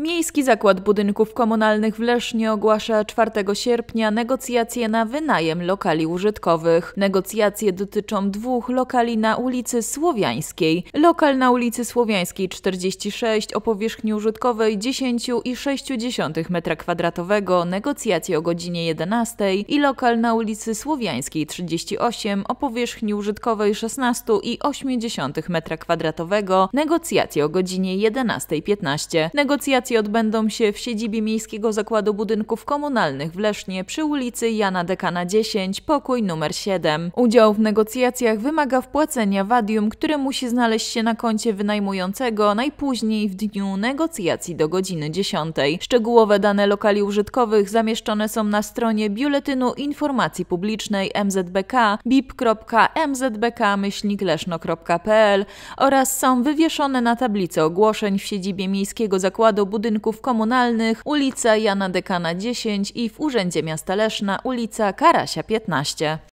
Miejski Zakład Budynków Komunalnych w Lesznie ogłasza 4 sierpnia negocjacje na wynajem lokali użytkowych. Negocjacje dotyczą dwóch lokali na ulicy Słowiańskiej. Lokal na ulicy Słowiańskiej 46 o powierzchni użytkowej 10,6 m2, negocjacje o godzinie 11 i lokal na ulicy Słowiańskiej 38 o powierzchni użytkowej 16,8 m2, negocjacje o godzinie 11.15. Negocjacje odbędą się w siedzibie Miejskiego Zakładu Budynków Komunalnych w Lesznie przy ulicy Jana Dekana 10, pokój numer 7. Udział w negocjacjach wymaga wpłacenia wadium, które musi znaleźć się na koncie wynajmującego najpóźniej w dniu negocjacji do godziny 10. Szczegółowe dane lokali użytkowych zamieszczone są na stronie Biuletynu Informacji Publicznej MZBK bip.mzbk-leszno.pl oraz są wywieszone na tablicy ogłoszeń w siedzibie Miejskiego Zakładu Budynków budynków komunalnych, ulica Jana Dekana 10 i w Urzędzie Miasta Leszna, ulica Karasia 15.